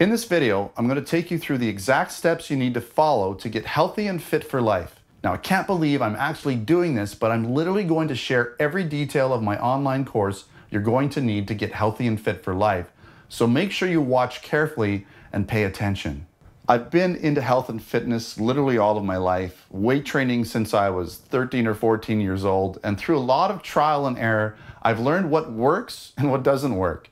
In this video, I'm gonna take you through the exact steps you need to follow to get healthy and fit for life. Now, I can't believe I'm actually doing this, but I'm literally going to share every detail of my online course you're going to need to get healthy and fit for life. So make sure you watch carefully and pay attention. I've been into health and fitness literally all of my life, weight training since I was 13 or 14 years old, and through a lot of trial and error, I've learned what works and what doesn't work.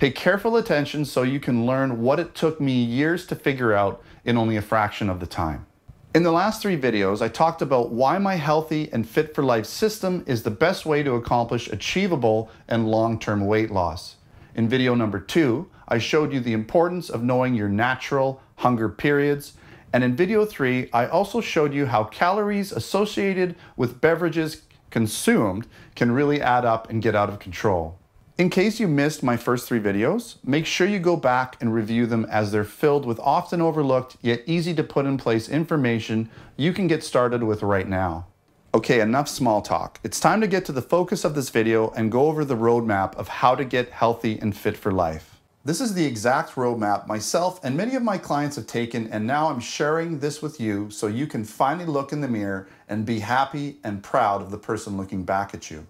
Pay careful attention so you can learn what it took me years to figure out in only a fraction of the time. In the last three videos, I talked about why my healthy and fit for life system is the best way to accomplish achievable and long-term weight loss. In video number two, I showed you the importance of knowing your natural hunger periods. And in video three, I also showed you how calories associated with beverages consumed can really add up and get out of control. In case you missed my first three videos, make sure you go back and review them as they're filled with often overlooked yet easy to put in place information you can get started with right now. Okay, enough small talk. It's time to get to the focus of this video and go over the roadmap of how to get healthy and fit for life. This is the exact roadmap myself and many of my clients have taken and now I'm sharing this with you so you can finally look in the mirror and be happy and proud of the person looking back at you.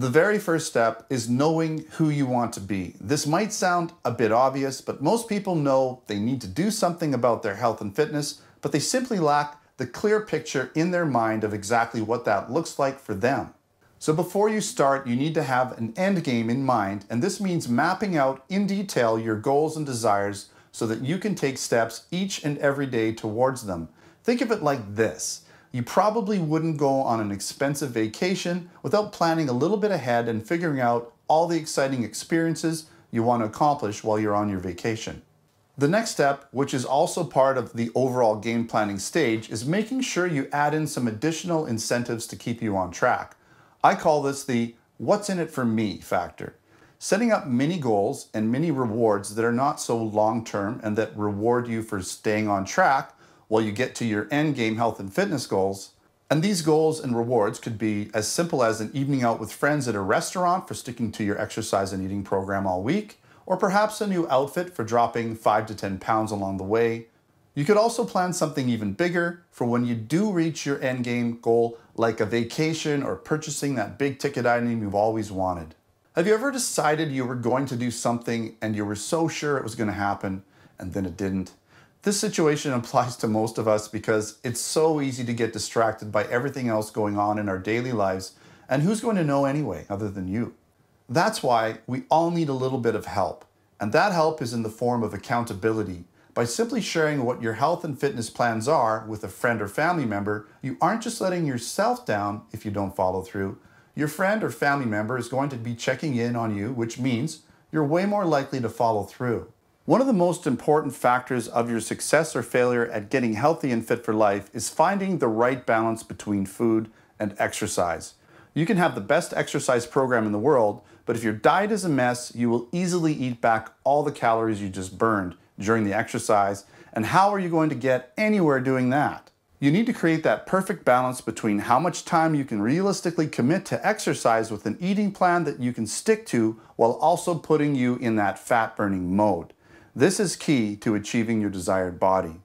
The very first step is knowing who you want to be. This might sound a bit obvious, but most people know they need to do something about their health and fitness, but they simply lack the clear picture in their mind of exactly what that looks like for them. So before you start, you need to have an end game in mind, and this means mapping out in detail your goals and desires so that you can take steps each and every day towards them. Think of it like this you probably wouldn't go on an expensive vacation without planning a little bit ahead and figuring out all the exciting experiences you want to accomplish while you're on your vacation. The next step, which is also part of the overall game planning stage, is making sure you add in some additional incentives to keep you on track. I call this the what's in it for me factor. Setting up mini goals and mini rewards that are not so long term and that reward you for staying on track while you get to your end game health and fitness goals. And these goals and rewards could be as simple as an evening out with friends at a restaurant for sticking to your exercise and eating program all week, or perhaps a new outfit for dropping 5 to 10 pounds along the way. You could also plan something even bigger for when you do reach your end game goal, like a vacation or purchasing that big ticket item you've always wanted. Have you ever decided you were going to do something and you were so sure it was going to happen and then it didn't? This situation applies to most of us because it's so easy to get distracted by everything else going on in our daily lives, and who's going to know anyway other than you? That's why we all need a little bit of help, and that help is in the form of accountability. By simply sharing what your health and fitness plans are with a friend or family member, you aren't just letting yourself down if you don't follow through. Your friend or family member is going to be checking in on you, which means you're way more likely to follow through. One of the most important factors of your success or failure at getting healthy and fit for life is finding the right balance between food and exercise. You can have the best exercise program in the world, but if your diet is a mess, you will easily eat back all the calories you just burned during the exercise. And how are you going to get anywhere doing that? You need to create that perfect balance between how much time you can realistically commit to exercise with an eating plan that you can stick to while also putting you in that fat burning mode. This is key to achieving your desired body.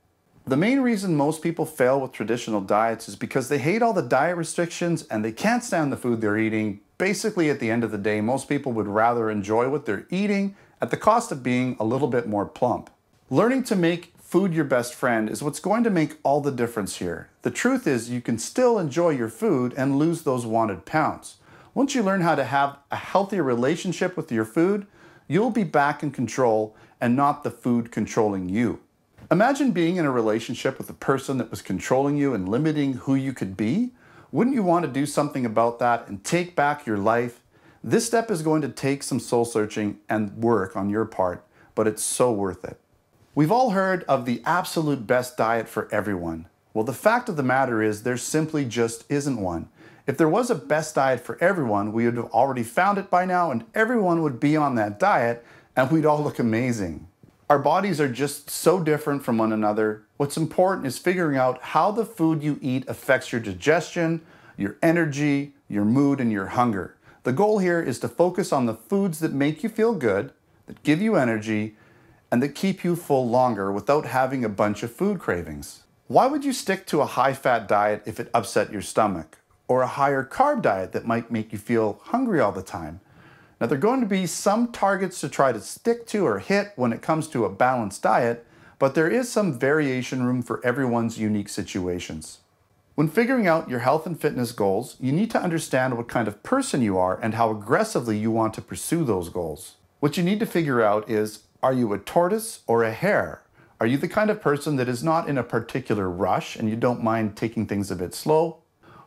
The main reason most people fail with traditional diets is because they hate all the diet restrictions and they can't stand the food they're eating. Basically, at the end of the day, most people would rather enjoy what they're eating at the cost of being a little bit more plump. Learning to make food your best friend is what's going to make all the difference here. The truth is, you can still enjoy your food and lose those wanted pounds. Once you learn how to have a healthier relationship with your food, you'll be back in control and not the food controlling you. Imagine being in a relationship with a person that was controlling you and limiting who you could be. Wouldn't you want to do something about that and take back your life? This step is going to take some soul searching and work on your part, but it's so worth it. We've all heard of the absolute best diet for everyone. Well, the fact of the matter is there simply just isn't one. If there was a best diet for everyone, we would have already found it by now and everyone would be on that diet and we'd all look amazing. Our bodies are just so different from one another. What's important is figuring out how the food you eat affects your digestion, your energy, your mood, and your hunger. The goal here is to focus on the foods that make you feel good, that give you energy, and that keep you full longer without having a bunch of food cravings. Why would you stick to a high fat diet if it upset your stomach? Or a higher carb diet that might make you feel hungry all the time? Now, there are going to be some targets to try to stick to or hit when it comes to a balanced diet, but there is some variation room for everyone's unique situations. When figuring out your health and fitness goals, you need to understand what kind of person you are and how aggressively you want to pursue those goals. What you need to figure out is are you a tortoise or a hare? Are you the kind of person that is not in a particular rush and you don't mind taking things a bit slow?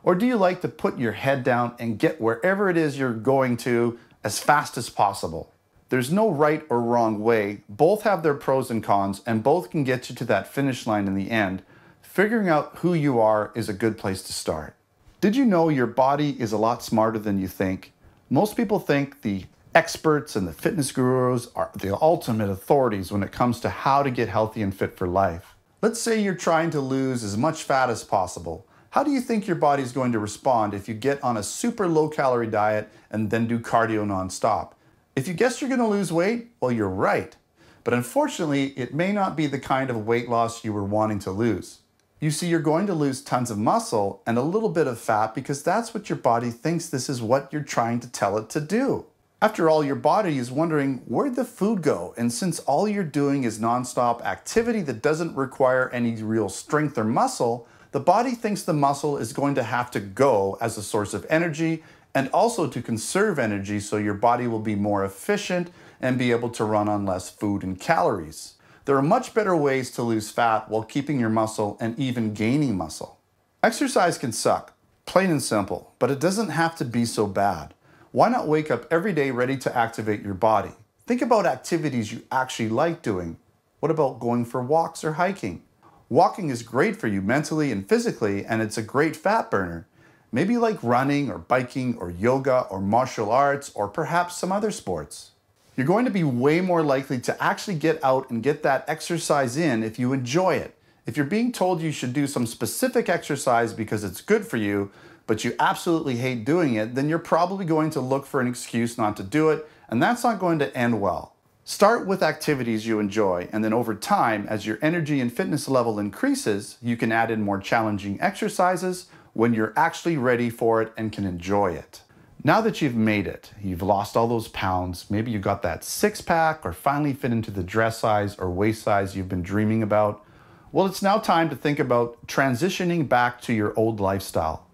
Or do you like to put your head down and get wherever it is you're going to as fast as possible? There's no right or wrong way. Both have their pros and cons, and both can get you to that finish line in the end. Figuring out who you are is a good place to start. Did you know your body is a lot smarter than you think? Most people think the experts and the fitness gurus are the ultimate authorities when it comes to how to get healthy and fit for life. Let's say you're trying to lose as much fat as possible. How do you think your body's going to respond if you get on a super low calorie diet and then do cardio nonstop? If you guess you're going to lose weight, well, you're right. But unfortunately, it may not be the kind of weight loss you were wanting to lose. You see, you're going to lose tons of muscle and a little bit of fat because that's what your body thinks this is what you're trying to tell it to do. After all, your body is wondering where'd the food go? And since all you're doing is nonstop activity that doesn't require any real strength or muscle, the body thinks the muscle is going to have to go as a source of energy and also to conserve energy so your body will be more efficient and be able to run on less food and calories. There are much better ways to lose fat while keeping your muscle and even gaining muscle. Exercise can suck, plain and simple, but it doesn't have to be so bad. Why not wake up every day ready to activate your body? Think about activities you actually like doing. What about going for walks or hiking? Walking is great for you mentally and physically, and it's a great fat burner. Maybe you like running or biking or yoga or martial arts or perhaps some other sports. You're going to be way more likely to actually get out and get that exercise in if you enjoy it. If you're being told you should do some specific exercise because it's good for you, but you absolutely hate doing it, then you're probably going to look for an excuse not to do it, and that's not going to end well. Start with activities you enjoy, and then over time, as your energy and fitness level increases, you can add in more challenging exercises when you're actually ready for it and can enjoy it. Now that you've made it, you've lost all those pounds, maybe you got that six pack or finally fit into the dress size or waist size you've been dreaming about, well, it's now time to think about transitioning back to your old lifestyle.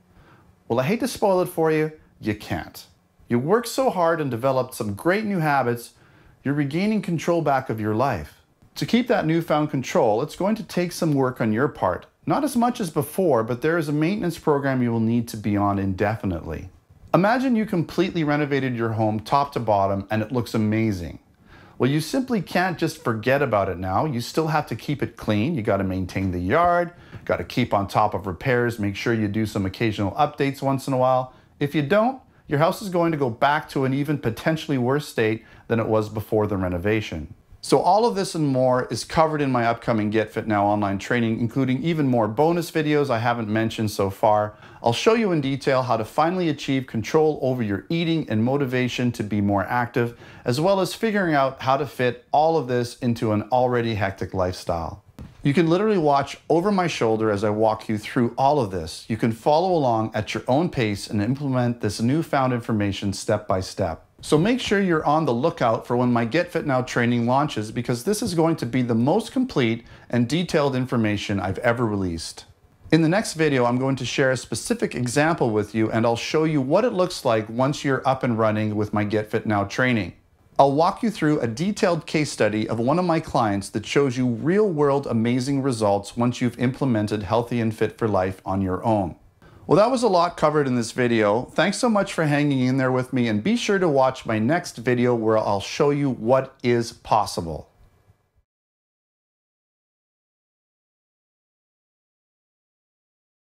Well, I hate to spoil it for you, you can't. You worked so hard and developed some great new habits, you're regaining control back of your life. To keep that newfound control, it's going to take some work on your part. Not as much as before, but there is a maintenance program you will need to be on indefinitely. Imagine you completely renovated your home top to bottom and it looks amazing. Well, you simply can't just forget about it now. You still have to keep it clean. You got to maintain the yard. Got to keep on top of repairs. Make sure you do some occasional updates once in a while. If you don't, your house is going to go back to an even potentially worse state than it was before the renovation. So all of this and more is covered in my upcoming Get Fit Now online training, including even more bonus videos I haven't mentioned so far. I'll show you in detail how to finally achieve control over your eating and motivation to be more active, as well as figuring out how to fit all of this into an already hectic lifestyle. You can literally watch over my shoulder as I walk you through all of this. You can follow along at your own pace and implement this newfound information step by step. So make sure you're on the lookout for when my Get Fit Now training launches because this is going to be the most complete and detailed information I've ever released. In the next video, I'm going to share a specific example with you and I'll show you what it looks like once you're up and running with my Get Fit Now training. I'll walk you through a detailed case study of one of my clients that shows you real world amazing results once you've implemented Healthy and Fit for Life on your own. Well, that was a lot covered in this video. Thanks so much for hanging in there with me and be sure to watch my next video where I'll show you what is possible.